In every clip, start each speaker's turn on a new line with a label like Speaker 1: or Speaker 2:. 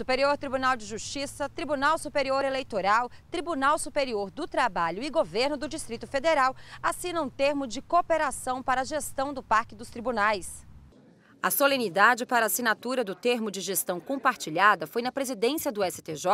Speaker 1: Superior Tribunal de Justiça, Tribunal Superior Eleitoral, Tribunal Superior do Trabalho e Governo do Distrito Federal assinam um termo de cooperação para a gestão do Parque dos Tribunais. A solenidade para a assinatura do termo de gestão compartilhada foi na presidência do STJ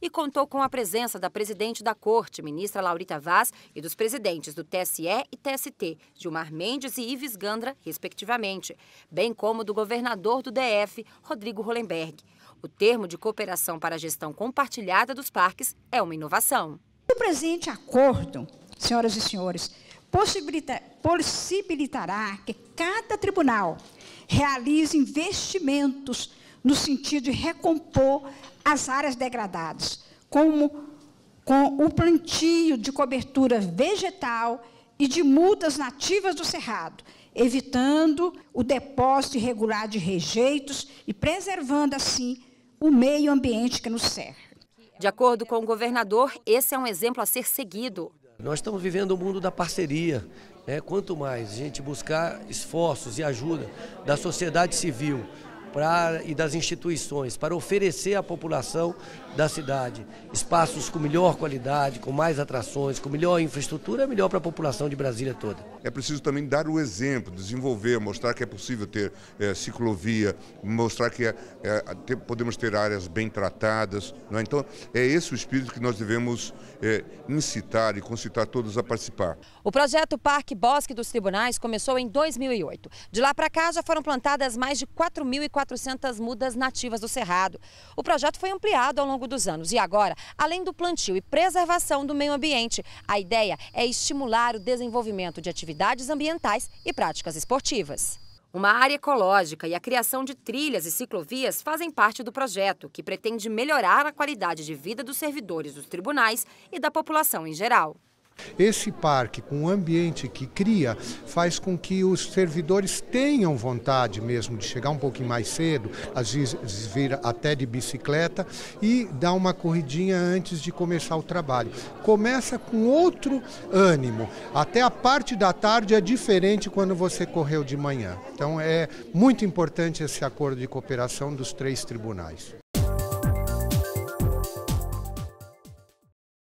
Speaker 1: e contou com a presença da presidente da Corte, ministra Laurita Vaz, e dos presidentes do TSE e TST, Gilmar Mendes e Ives Gandra, respectivamente, bem como do governador do DF, Rodrigo Hollenberg. O termo de cooperação para a gestão compartilhada dos parques é uma inovação.
Speaker 2: O presente acordo, senhoras e senhores, possibilita, possibilitará que cada tribunal realize investimentos no sentido de recompor as áreas degradadas, como com o plantio de cobertura vegetal e de mudas nativas do cerrado, evitando o depósito irregular de rejeitos e preservando assim o meio ambiente que nos serve. De acordo
Speaker 1: com o governador, esse é um exemplo a ser seguido.
Speaker 3: Nós estamos vivendo o um mundo da parceria. Né? Quanto mais a gente buscar esforços e ajuda da sociedade civil, pra, e das instituições para oferecer à população da cidade espaços com melhor qualidade, com mais atrações, com melhor infraestrutura, é melhor para a população de Brasília toda.
Speaker 4: É preciso também dar o exemplo, desenvolver, mostrar que é possível ter é, ciclovia, mostrar que é, é, ter, podemos ter áreas bem tratadas. É? Então, é esse o espírito que nós devemos eh, incitar e concitar todos a participar.
Speaker 1: O projeto Parque Bosque dos Tribunais começou em 2008. De lá para cá já foram plantadas mais de 4.400 1.400 mudas nativas do Cerrado. O projeto foi ampliado ao longo dos anos e agora, além do plantio e preservação do meio ambiente, a ideia é estimular o desenvolvimento de atividades ambientais e práticas esportivas. Uma área ecológica e a criação de trilhas e ciclovias fazem parte do projeto, que pretende melhorar a qualidade de vida dos servidores dos tribunais e da população em geral.
Speaker 5: Esse parque, com o ambiente que cria, faz com que os servidores tenham vontade mesmo de chegar um pouquinho mais cedo, às vezes vir até de bicicleta e dar uma corridinha antes de começar o trabalho. Começa com outro ânimo. Até a parte da tarde é diferente quando você correu de manhã. Então é muito importante esse acordo de cooperação dos três tribunais.